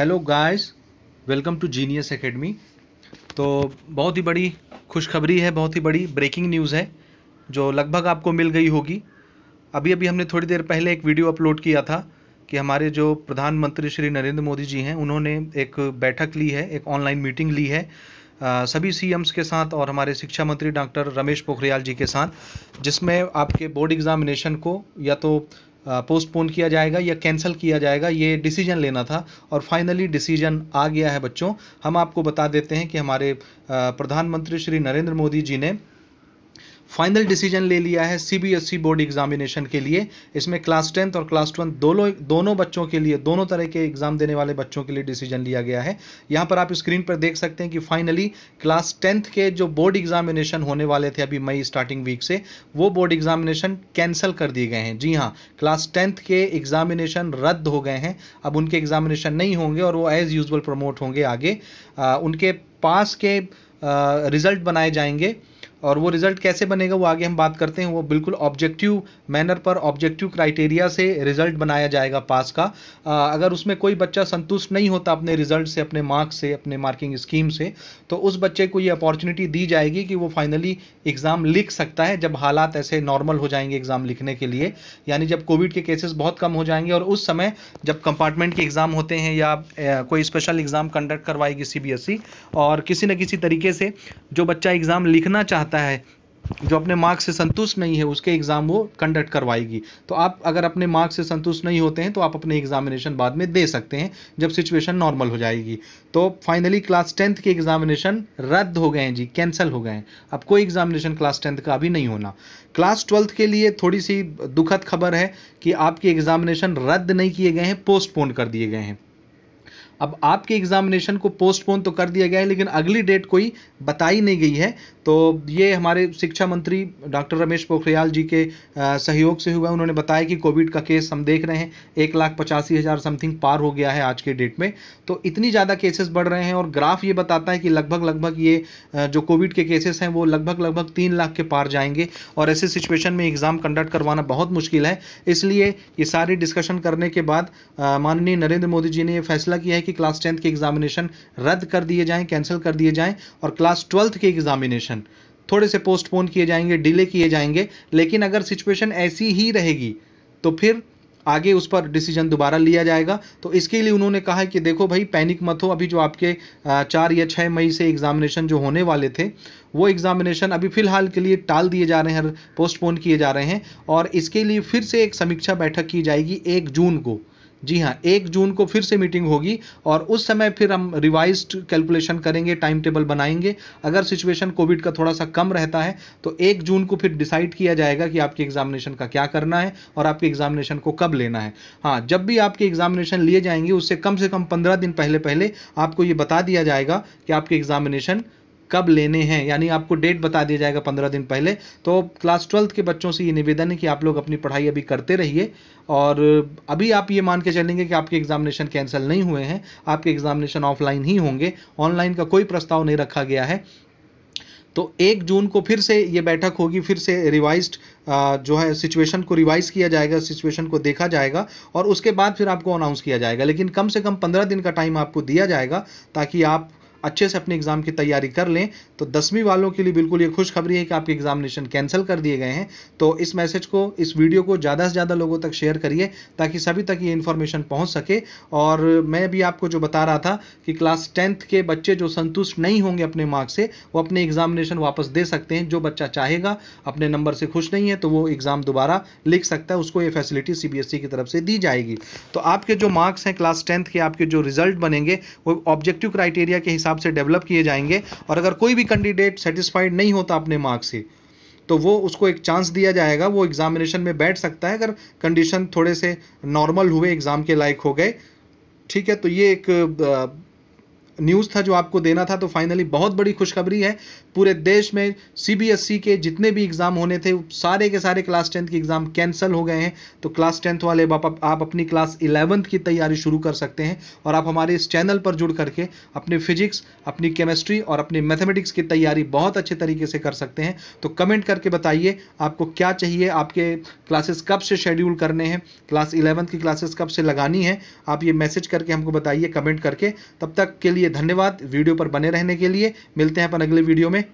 hello guys welcome to genius academy तो बहुत ही बड़ी खुशखबरी है बहुत ही बड़ी ब्रेकिंग न्यूज़ है जो लगभग आपको मिल गई होगी अभी अभी हमने थोड़ी देर पहले एक वीडियो अपलोड किया था कि हमारे जो प्रधानमंत्री श्री नरेंद्र मोदी जी हैं उन्होंने एक बैठक ली है एक ऑनलाइन मीटिंग ली है आ, सभी सी के साथ और हमारे शिक्षा मंत्री डॉक्टर रमेश पोखरियाल जी के साथ जिसमें आपके बोर्ड एग्जामिनेशन को या तो पोस्टपोन किया जाएगा या कैंसिल किया जाएगा ये डिसीजन लेना था और फाइनली डिसीजन आ गया है बच्चों हम आपको बता देते हैं कि हमारे प्रधानमंत्री श्री नरेंद्र मोदी जी ने फाइनल डिसीजन ले लिया है सीबीएसई e बोर्ड एग्जामिनेशन के लिए इसमें क्लास टेंथ और क्लास ट्वेल्थ दोनों दोनों बच्चों के लिए दोनों तरह के एग्जाम देने वाले बच्चों के लिए डिसीजन लिया गया है यहाँ पर आप स्क्रीन पर देख सकते हैं कि फाइनली क्लास टेंथ के जो बोर्ड एग्जामिनेशन होने वाले थे अभी मई स्टार्टिंग वीक से वो बोर्ड एग्जामिनेशन कैंसिल कर दिए गए हैं जी हाँ क्लास टेंथ के एग्जामिनेशन रद्द हो गए हैं अब उनके एग्जामिनेशन नहीं होंगे और वो एज यूजल प्रमोट होंगे आगे आ, उनके पास के रिजल्ट बनाए जाएंगे और वो रिजल्ट कैसे बनेगा वो आगे हम बात करते हैं वो बिल्कुल ऑब्जेक्टिव मैनर पर ऑब्जेक्टिव क्राइटेरिया से रिजल्ट बनाया जाएगा पास का आ, अगर उसमें कोई बच्चा संतुष्ट नहीं होता अपने रिजल्ट से अपने मार्क्स से अपने मार्किंग स्कीम से तो उस बच्चे को ये अपॉर्चुनिटी दी जाएगी कि वो फाइनली एग्ज़ाम लिख सकता है जब हालात ऐसे नॉर्मल हो जाएंगे एग्ज़ाम लिखने के लिए यानी जब कोविड के केसेस बहुत कम हो जाएंगे और उस समय जब कंपार्टमेंट के एग्ज़ाम होते हैं या कोई स्पेशल एग्ज़ाम कंडक्ट करवाएगी सी e और किसी न किसी तरीके से जो बच्चा एग्ज़ाम लिखना चाहता चाहता है जो अपने मार्क्स से संतुष्ट नहीं है उसके एग्ज़ाम वो कंडक्ट करवाएगी तो आप अगर अपने मार्क्स से संतुष्ट नहीं होते हैं तो आप अपने एग्जामिनेशन बाद में दे सकते हैं जब सिचुएशन नॉर्मल हो जाएगी तो फाइनली क्लास टेंथ के एग्जामिनेशन रद्द हो गए हैं जी कैंसिल हो गए हैं अब कोई एग्जामिनेशन क्लास टेंथ का अभी नहीं होना क्लास ट्वेल्थ के लिए थोड़ी सी दुखद खबर है कि आपके एग्जामिनेशन रद्द नहीं किए गए हैं पोस्टपोन कर दिए गए हैं अब आपके एग्जामिनेशन को पोस्टपोन तो कर दिया गया है लेकिन अगली डेट कोई बताई नहीं गई है तो ये हमारे शिक्षा मंत्री डॉक्टर रमेश पोखरियाल जी के सहयोग से हुआ उन्होंने बताया कि कोविड का केस हम देख रहे हैं एक लाख पचासी हज़ार समथिंग पार हो गया है आज के डेट में तो इतनी ज़्यादा केसेस बढ़ रहे हैं और ग्राफ ये बताता है कि लगभग लगभग ये जो कोविड के केसेस हैं वो लगभग लगभग तीन लाख के पार जाएंगे और ऐसे सिचुएशन में एग्ज़ाम कंडक्ट करवाना बहुत मुश्किल है इसलिए ये सारी डिस्कशन करने के बाद माननीय नरेंद्र मोदी जी ने ये फैसला किया है कि क्लास टेंथ के एग्जामिनेशन रद्द कर दिए जाएँ कैंसिल कर दिए जाएँ और क्लास ट्वेल्थ के एग्जामिनेशन सेशन थोड़े से पोस्टपोन किए जाएंगे डिले किए जाएंगे लेकिन अगर सिचुएशन ऐसी ही रहेगी तो फिर आगे उस पर डिसीजन दोबारा लिया जाएगा तो इसके लिए उन्होंने कहा है कि देखो भाई पैनिक मत हो अभी जो आपके चार या छः मई से एग्जामिनेशन जो होने वाले थे वो एग्जामिनेशन अभी फिलहाल के लिए टाल दिए जा रहे हैं पोस्टपोन किए जा रहे हैं और इसके लिए फिर से एक समीक्षा बैठक की जाएगी एक जून को जी हाँ एक जून को फिर से मीटिंग होगी और उस समय फिर हम रिवाइज कैलकुलेशन करेंगे टाइम टेबल बनाएंगे अगर सिचुएशन कोविड का थोड़ा सा कम रहता है तो एक जून को फिर डिसाइड किया जाएगा कि आपके एग्जामिनेशन का क्या करना है और आपके एग्जामिनेशन को कब लेना है हाँ जब भी आपके एग्जामिनेशन लिए जाएंगे उससे कम से कम पंद्रह दिन पहले पहले आपको ये बता दिया जाएगा कि आपके एग्जामिनेशन कब लेने हैं यानी आपको डेट बता दिया जाएगा पंद्रह दिन पहले तो क्लास ट्वेल्थ के बच्चों से ये निवेदन है कि आप लोग अपनी पढ़ाई अभी करते रहिए और अभी आप ये मान के चलेंगे कि आपके एग्जामिनेशन कैंसिल नहीं हुए हैं आपके एग्जामिनेशन ऑफलाइन ही होंगे ऑनलाइन का कोई प्रस्ताव नहीं रखा गया है तो एक जून को फिर से ये बैठक होगी फिर से रिवाइज्ड जो है सिचुएशन को रिवाइज किया जाएगा सिचुएशन को देखा जाएगा और उसके बाद फिर आपको अनाउंस किया जाएगा लेकिन कम से कम पंद्रह दिन का टाइम आपको दिया जाएगा ताकि आप अच्छे से अपने एग्ज़ाम की तैयारी कर लें तो दसवीं वालों के लिए बिल्कुल ये खुशखबरी है कि आपके एग्जामिनेशन कैंसिल कर दिए गए हैं तो इस मैसेज को इस वीडियो को ज़्यादा से ज़्यादा लोगों तक शेयर करिए ताकि सभी तक ये इन्फॉर्मेशन पहुँच सके और मैं भी आपको जो बता रहा था कि क्लास टेंथ के बच्चे जो संतुष्ट नहीं होंगे अपने मार्क्स से वो अपने एग्जामिनेशन वापस दे सकते हैं जो बच्चा चाहेगा अपने नंबर से खुश नहीं है तो वो एग्ज़ाम दोबारा लिख सकता है उसको ये फैसिलिटी सी की तरफ से दी जाएगी तो आपके जो मार्क्स हैं क्लास टेंथ के आपके जो रिजल्ट बनेंगे वो ऑब्जेक्टिव क्राइटेरिया के हिसाब हिसाब से डेवलप किए जाएंगे और अगर कोई भी कैंडिडेट सेटिस्फाइड नहीं होता अपने मार्क्स से तो वो उसको एक चांस दिया जाएगा वो एग्जामिनेशन में बैठ सकता है अगर कंडीशन थोड़े से नॉर्मल हुए एग्ज़ाम के लायक हो गए ठीक है तो ये एक न्यूज़ था जो आपको देना था तो फाइनली बहुत बड़ी खुशखबरी है पूरे देश में सीबीएसई e के जितने भी एग्ज़ाम होने थे सारे के सारे क्लास टेंथ के एग्ज़ाम कैंसिल हो गए हैं तो क्लास टेंथ वाले आप, आप अपनी क्लास इलेवंथ की तैयारी शुरू कर सकते हैं और आप हमारे इस चैनल पर जुड़ करके अपने फिजिक्स अपनी केमिस्ट्री और अपनी मैथमेटिक्स की तैयारी बहुत अच्छे तरीके से कर सकते हैं तो कमेंट करके बताइए आपको क्या चाहिए आपके क्लासेस कब से शेड्यूल करने हैं क्लास इलेवंथ की क्लासेस कब से लगानी है आप ये मैसेज करके हमको बताइए कमेंट करके तब तक के लिए धन्यवाद वीडियो पर बने रहने के लिए मिलते हैं अपन अगले वीडियो में